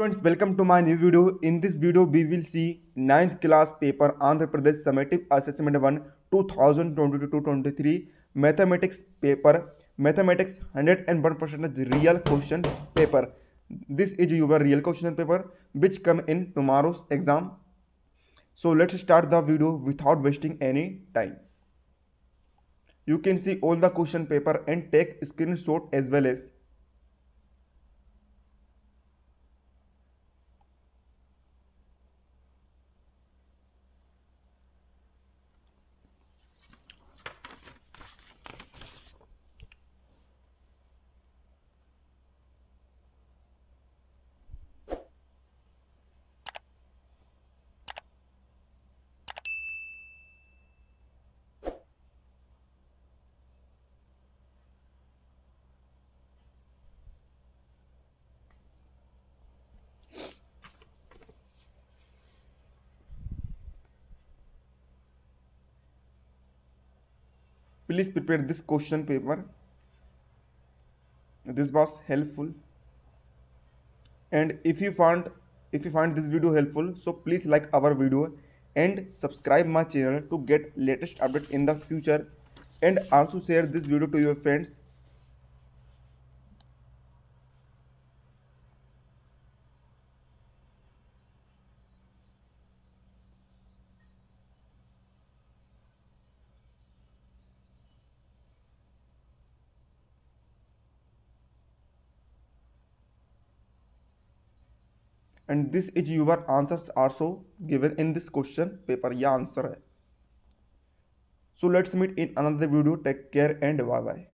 students welcome to my new video in this video we will see ninth class paper Andhra Pradesh summative assessment one twenty 23 mathematics paper mathematics 101 and one percentage real question paper this is your real question paper which come in tomorrow's exam so let's start the video without wasting any time you can see all the question paper and take screen shot as well as please prepare this question paper this was helpful and if you found if you find this video helpful so please like our video and subscribe my channel to get latest update in the future and also share this video to your friends and this is your answer are so given in this question paper यह answer है so let's meet in another video take care and bye bye